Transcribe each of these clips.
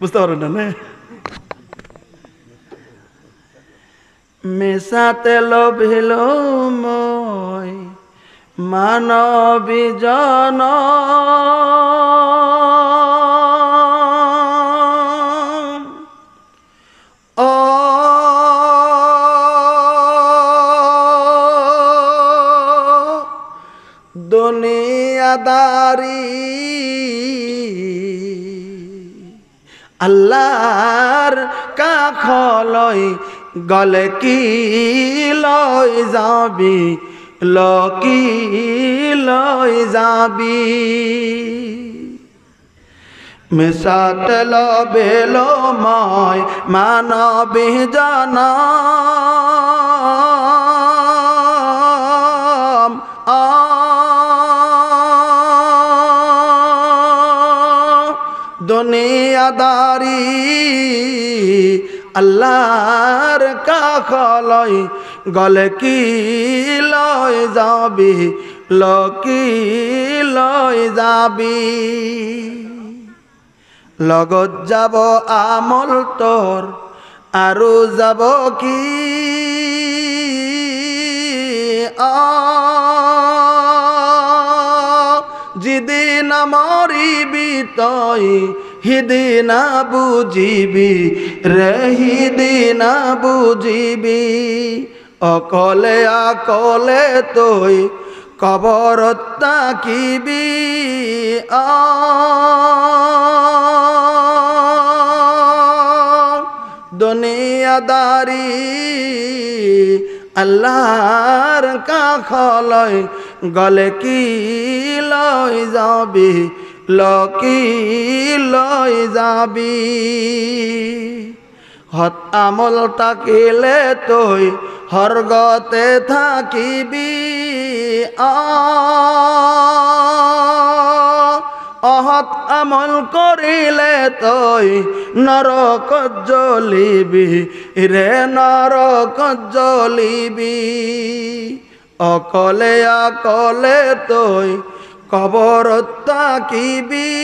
বুঝতে পারবেন না মেশাতে লভিল মই মানবী জন দুনিয়াদারি আল্লাৰ কাষলৈ গ'লে কি লৈ যাবি ল কি লৈ যাবি মিছাতে লবে ল মই মানৱী জনা দাদারি আল্লাহর কাখলয় গলে কি লয় যাবি লকি লয় যাবি লগত যাব আমল তোর আৰু যাব কি না মরিবি তই হিদিনা বুঝিবি রে হিদিনা বুঝিবি অকলে আকলে তই কবরত তাকিবি দুনিয়াদারি আল্লাহর কাখলয় গলে কি লয় যাবি লকি লৈ যাবি হত আমল তাকিলে তই সৰ্গতে থাকিবি অহত আমল কৰিলে তই নৰকত জ্বলিবি ৰে নৰক জ্বলিবি অকলে অকলে তই কবর তাকিবি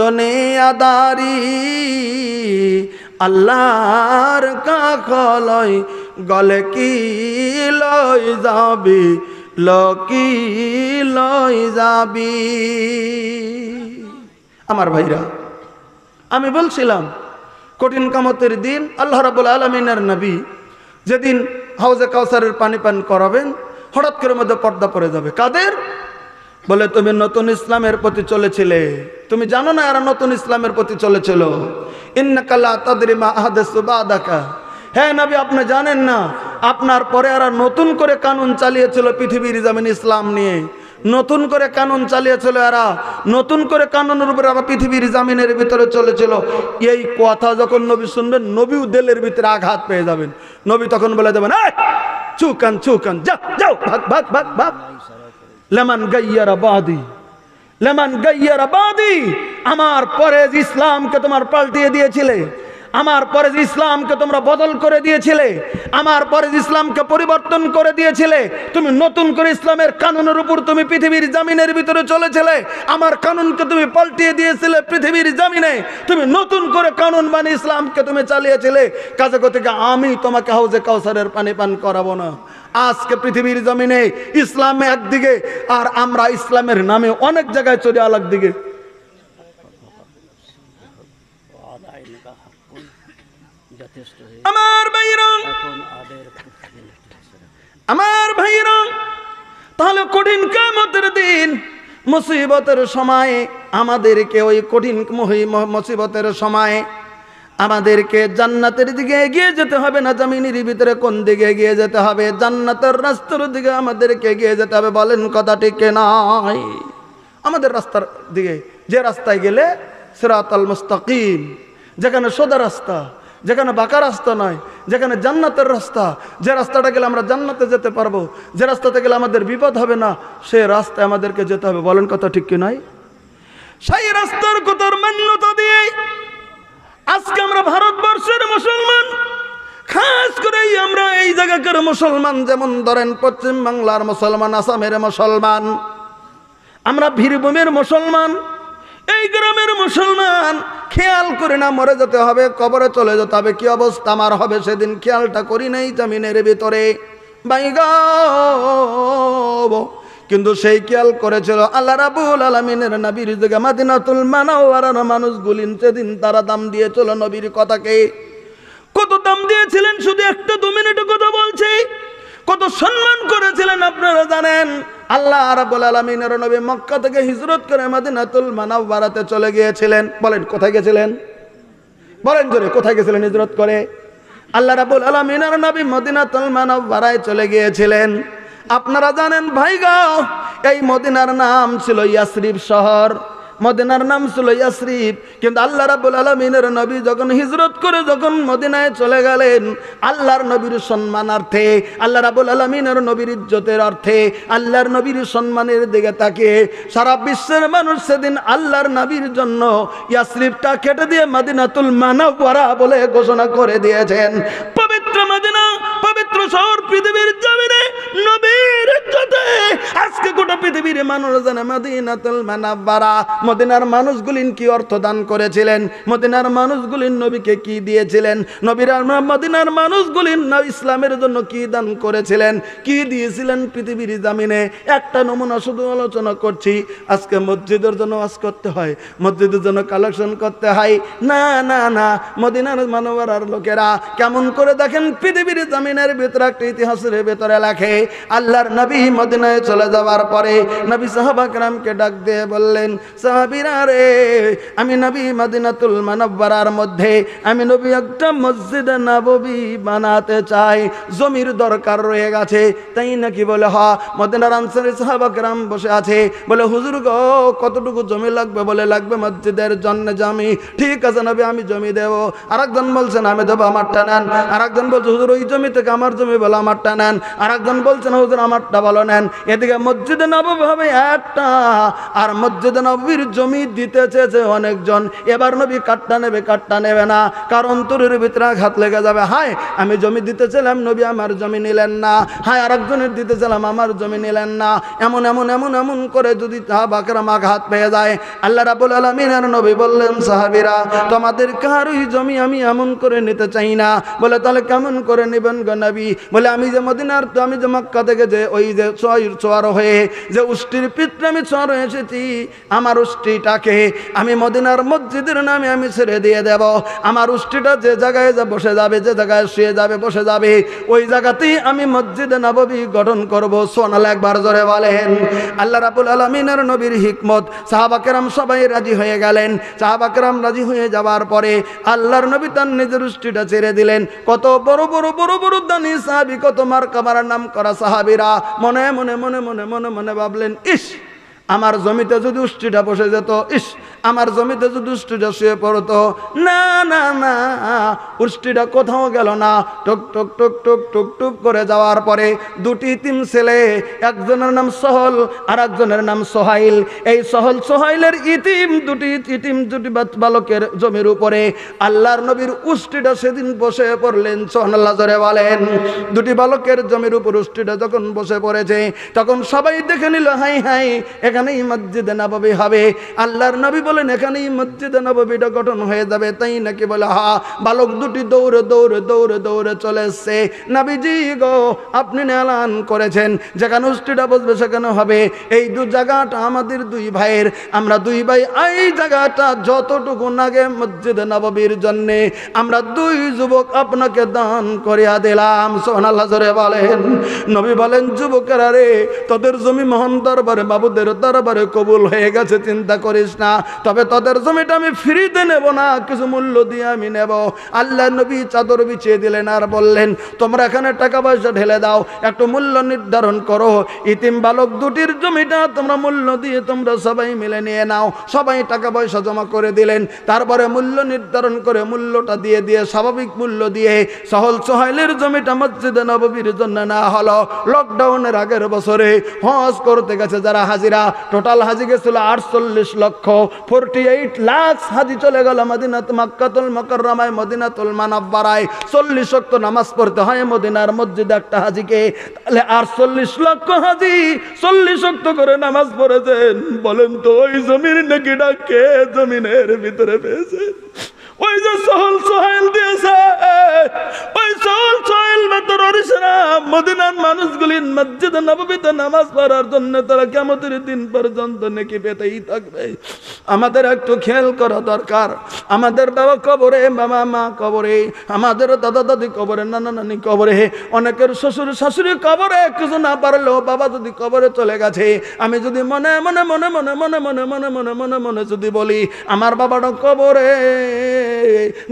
দনিয়াদারি আল্লাহর কাকলয় গলে কি লই যাবি লকি লই যাবি আমার ভাইরা আমি বলছিলাম কঠিন কামতের দিন আল্লাহ রাবুল আলমিনের নবী যেদিন হাউজে কাউসারের পানি পান করাবেন হঠাৎ করে মধ্যে পর্দা পড়ে যাবে কাদের বলে তুমি নতুন ইসলামের প্রতি চলেছিলে তুমি জানো না এরা নতুন ইসলামের প্রতি চলেছিল তাদরিমা হ্যাঁ আপনি জানেন না আপনার পরে এরা নতুন করে কানুন চালিয়েছিল পৃথিবীর জামিন ইসলাম নিয়ে নতুন করে কানুন চালিয়েছিল এরা নতুন করে কানুনের উপরে আবার পৃথিবীর জামিনের ভিতরে চলেছিল এই কথা যখন নবী শুনবেন নবীও দেলের ভিতরে আঘাত পেয়ে যাবেন নবী তখন বলে দেবেন চুকান চুকান যা যাও ভাগ ভাগ ভাগ ভাগ লেমান গাইয়ারা বাদি লেমান গাইয়ারা বাদি আমার পরে ইসলামকে তোমার পাল্টিয়ে দিয়েছিলে আমার পরে ইসলামকে তোমরা বদল করে দিয়েছিলে আমার পরে ইসলামকে পরিবর্তন করে দিয়েছিলে তুমি নতুন করে ইসলামের কানুনের উপর তুমি পৃথিবীর জামিনের ভিতরে চলেছিলে আমার কানুনকে তুমি পাল্টিয়ে দিয়েছিলে পৃথিবীর জামিনে তুমি নতুন করে কানুন মানে ইসলামকে তুমি চালিয়েছিলে কাজে থেকে আমি তোমাকে হাউজে কাউসারের পানি পান করাবো না আজকে পৃথিবীর জমিনে ইসলামে একদিকে আর আমরা ইসলামের নামে অনেক জায়গায় চলে আলাক দিকে আমার ভাইরা আমার ভাইরা তাহলে কঠিন কামতের দিন মুসিবতের সময়ে আমাদেরকে ওই কঠিন মুসিবতের সময়ে আমাদেরকে জান্নাতের দিকে এগিয়ে যেতে হবে না জামিনের ভিতরে কোন দিকে এগিয়ে যেতে হবে জান্নাতের রাস্তার দিকে আমাদেরকে এগিয়ে যেতে হবে বলেন কথাটি কে নাই আমাদের রাস্তার দিকে যে রাস্তায় গেলে সেরাতাল মুস্তাকিম যেখানে সোদা রাস্তা যেখানে বাঁকা রাস্তা নয় যেখানে জান্নাতের রাস্তা যে রাস্তাটা গেলে আমরা জান্নাতে যেতে পারবো যে রাস্তাতে গেলে আমাদের বিপদ হবে না সে রাস্তায় আমাদেরকে যেতে হবে বলেন কথা ঠিক কি নয় সেই রাস্তার কথার মান্যতা দিয়ে আজকে আমরা ভারতবর্ষের মুসলমান খাস করে আমরা এই জায়গাকার মুসলমান যেমন ধরেন পশ্চিমবাংলার মুসলমান আসামের মুসলমান আমরা বীরভূমের মুসলমান এই গ্রামের মুসলমান খেয়াল করে না মরে যেতে হবে কবরে চলে যেতে হবে কি অবস্থা আমার হবে সেদিন খেয়ালটা করি নাই জামিনের ভিতরে কিন্তু সেই খেয়াল করেছিল আল্লাহ রাবুল আলমিনের নবীর যুগে মাদিনাতুল মানুষ গুলিন সেদিন তারা দাম দিয়েছিল নবীর কথাকে কত দাম দিয়েছিলেন শুধু একটা দু মিনিট কথা বলছি কত সম্মান করেছিলেন আপনারা জানেন আল্লাহ আরবুল আলমিনের নবী মক্কা থেকে হিজরত করে মাদিনাতুল বাড়াতে চলে গিয়েছিলেন বলেন কোথায় গেছিলেন বলেন জোরে কোথায় গেছিলেন হিজরত করে আল্লাহ রাবুল আলমিনের নবী মদিনাতুল বাড়ায় চলে গিয়েছিলেন আপনারা জানেন ভাইগাও এই মদিনার নাম ছিল ইয়াসরিফ শহর মদিনার নাম ছিল ইয়াসরিফ কিন্তু আল্লাহ রাবুল আলমিনের নবী যখন হিজরত করে যখন মদিনায় চলে গেলেন আল্লাহর নবীর সম্মানার্থে আল্লাহ রাবুল আলমিনের নবীর ইজ্জতের অর্থে আল্লাহর নবীর সম্মানের দিকে তাকে সারা বিশ্বের মানুষ সেদিন আল্লাহর নবীর জন্য ইয়াসরিফটা কেটে দিয়ে মাদিনাতুল মানাওয়ারা বলে ঘোষণা করে দিয়েছেন পবিত্র মদিনা পবিত্র শহর পৃথিবীর জমিনে নবীর আজকে গোটা পৃথিবীর মানুষ জানে মদিনাতুল মানাব্বারা মদিনার মানুষগুলিন কি অর্থ দান করেছিলেন মদিনার মানুষগুলিন নবীকে কি দিয়েছিলেন মদিনার মানুষগুলিন না ইসলামের জন্য কি দান করেছিলেন কি দিয়েছিলেন পৃথিবীর জামিনে একটা নমুনা শুধু আলোচনা করছি আজকে মসজিদের জন্য ওয়াজ করতে হয় মসজিদের জন্য কালেকশন করতে হয় না না না মদিনার মানবরার লোকেরা কেমন করে দেখেন পৃথিবীর জামিনের ভিতরে একটা ইতিহাসের ভেতরে লেখে আল্লাহর নবী নবী মদিনায় চলে যাওয়ার পরে নবী সাহাবাকরামকে ডাক দিয়ে বললেন সাহাবিরা রে আমি নবী মদিনাতুল মানব্বরার মধ্যে আমি নবী একটা মসজিদ নববী বানাতে চাই জমির দরকার রয়ে গেছে তাই নাকি বলে হ মদিনার আনসারি সাহাবাকরাম বসে আছে বলে হুজুর গো কতটুকু জমি লাগবে বলে লাগবে মসজিদের জন্য জমি ঠিক আছে নবী আমি জমি দেবো আরেকজন বলছেন আমি দেবো আমারটা নেন আরেকজন বলছে হুজুর ওই জমি থেকে আমার জমি বলে আমারটা নেন আরেকজন বলছেন হুজুর আমারটা কথা বলো নেন এদিকে মসজিদে নবী হবে একটা আর মসজিদে নবীর জমি দিতে চেয়েছে অনেকজন এবার নবী কাটটা নেবে কাটটা নেবে না কারণ তোরের ভিতরে ঘাত লেগে যাবে হায় আমি জমি দিতেছিলাম নবী আমার জমি নিলেন না হায় আর একজনের দিতেছিলাম আমার জমি নিলেন না এমন এমন এমন এমন করে যদি সাহাবাকেরা মা ঘাত পেয়ে যায় আল্লাহ রাবুল আলমিনের নবী বললেন সাহাবিরা তোমাদের কারোই জমি আমি এমন করে নিতে চাই না বলে তাহলে কেমন করে নেবেন গো নবী বলে আমি যে মদিনার তো আমি যে মক্কা থেকে যে ওই যে চয়ুর চর হয়ে যে উষ্টির পিঠে আমি চর এসেছি আমার উষ্টিটাকে আমি মদিনার মসজিদের নামে আমি ছেড়ে দিয়ে দেব আমার উষ্টিটা যে জায়গায় বসে যাবে যে জায়গায় শুয়ে যাবে বসে যাবে ওই জায়গাতেই আমি মসজিদে গঠন করব সোনাল একবার জোরে বলেন আল্লাহ রাবুল আলমিনের নবীর হিকমত সাহাবাকেরাম সবাই রাজি হয়ে গেলেন সাহাবাকেরাম রাজি হয়ে যাওয়ার পরে আল্লাহর নবী তার নিজের উষ্টিটা ছেড়ে দিলেন কত বড় বড় বড় বড় দানি সাহাবি কত মার কামার নাম করা সাহাবিরা মনে মনে মনে মনে মনে মনে ভাবলেন ইস আমার জমিতে যদি উষ্টিটা বসে যেত ইস আমার জমিতে যদি দুষ্টিটা শুয়ে পড়তো না না না উষ্টিটা কোথাও গেল না টুক টুক টুক টুক টুক টুক করে যাওয়ার পরে দুটি তিন ছেলে একজনের নাম সহল আর একজনের নাম সোহাইল এই সহল সোহাইলের ইতিম দুটি ইতিম দুটি বালকের জমির উপরে আল্লাহর নবীর উষ্টিটা সেদিন বসে পড়লেন সোহানাল্লা জরে বলেন দুটি বালকের জমির উপর উষ্টিটা যখন বসে পড়েছে তখন সবাই দেখে নিল হাই হাই এখানেই মসজিদে নাবাবি হবে আল্লাহর নবী বলেন এখানেই মসজিদে নববীটা গঠন হয়ে যাবে তাই নাকি বলে হা বালক দুটি দৌড়ে দৌড়ে দৌড়ে দৌড়ে চলে এসছে নাবিজি গো আপনি নেলান করেছেন যেখানে উষ্টিটা বসবে সেখানে হবে এই দু জায়গাটা আমাদের দুই ভাইয়ের আমরা দুই ভাই এই জায়গাটা যতটুকু নাগে মসজিদে নববীর জন্যে আমরা দুই যুবক আপনাকে দান করিয়া দিলাম সোহানাল্লাহ জোরে বলেন নবী বলেন যুবকেরা রে তোদের জমি মহান দরবারে বাবুদের দরবারে কবুল হয়ে গেছে চিন্তা করিস না তবে তাদের জমিটা আমি ফ্রিতে নেব না কিছু মূল্য দিয়ে আমি নেব আল্লাহ নবী চাদর বিছিয়ে দিলেন আর বললেন তোমরা এখানে টাকা পয়সা ঢেলে দাও একটু মূল্য নির্ধারণ করো ইতিম বালক দুটির জমিটা তোমরা মূল্য দিয়ে তোমরা সবাই মিলে নিয়ে নাও সবাই টাকা পয়সা জমা করে দিলেন তারপরে মূল্য নির্ধারণ করে মূল্যটা দিয়ে দিয়ে স্বাভাবিক মূল্য দিয়ে সহল সহলের জমিটা মসজিদে নববীর জন্য না হলো লকডাউনের আগের বছরে হজ করতে গেছে যারা হাজিরা টোটাল হাজি গেছিল আটচল্লিশ লক্ষ ফোরটি এইট লাখ হাজি চলে গেল মদিনাত মক্কাতুল মকরমায় মদিনাতুল মানাব্বারায় চল্লিশ লক্ষ নামাজ পড়তে হয় মদিনার মসজিদ একটা হাজিকে তাহলে আর চল্লিশ লক্ষ হাজি চল্লিশ লক্ষ করে নামাজ পড়েছেন বলেন তো ওই জমির নাকিটা কে জমিনের ভিতরে পেয়েছেন ওই যে সহল সহাইল দিয়েছে ওই সহল মানুষগুলি নামাজ পড়ার জন্য আমাদের একটু খেয়াল করা দরকার আমাদের বাবা কবরে দাদা অনেকের শ্বশুর শাশুড়ি কবরে কিছু না পারলেও বাবা যদি কবরে চলে গেছে আমি যদি মনে মনে মনে মনে মনে মনে মনে মনে মনে মনে যদি বলি আমার বাবাটা কবরে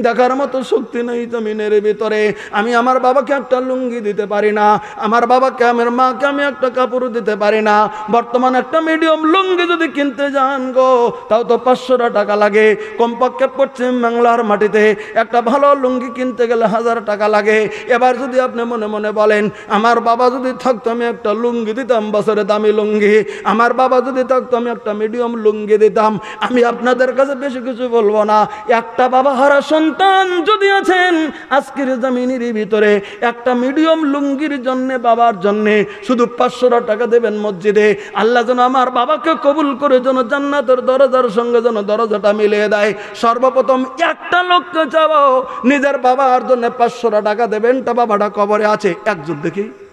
দেখার মতো শক্তি নেই জমিনের ভিতরে আমি আমার বাবাকে একটা লুঙ্গি দিতে পারি না আমার বাবাকে আমার মাকে আমি একটা কাপড় দিতে পারি না বর্তমান একটা মিডিয়াম লুঙ্গি যদি কিনতে যান গো তাও তো পাঁচশোটা টাকা লাগে কমপক্ষে পশ্চিম বাংলার মাটিতে একটা ভালো লুঙ্গি কিনতে গেলে হাজার টাকা লাগে এবার যদি আপনি মনে মনে বলেন আমার বাবা যদি থাকতো আমি একটা লুঙ্গি দিতাম বছরে দামি লুঙ্গি আমার বাবা যদি থাকতো আমি একটা মিডিয়াম লুঙ্গি দিতাম আমি আপনাদের কাছে বেশি কিছু বলবো না একটা বাবা হারা সন্তান যদি আছেন আজকের জমিনের ভিতরে একটা মিডিয়াম লুঙ্গির জন্যে বাবার জন্যে শুধু পাঁচশোটা টাকা দেবেন মসজিদে আল্লাহ যেন আমার বাবাকে কবুল করে যেন জান্নাতের দরজার সঙ্গে যেন দরজাটা মিলিয়ে দেয় সর্বপ্রথম একটা লোককে চাও নিজের বাবার জন্য পাঁচশোটা টাকা দেবেন তা বাবাটা কবরে আছে একজন দেখি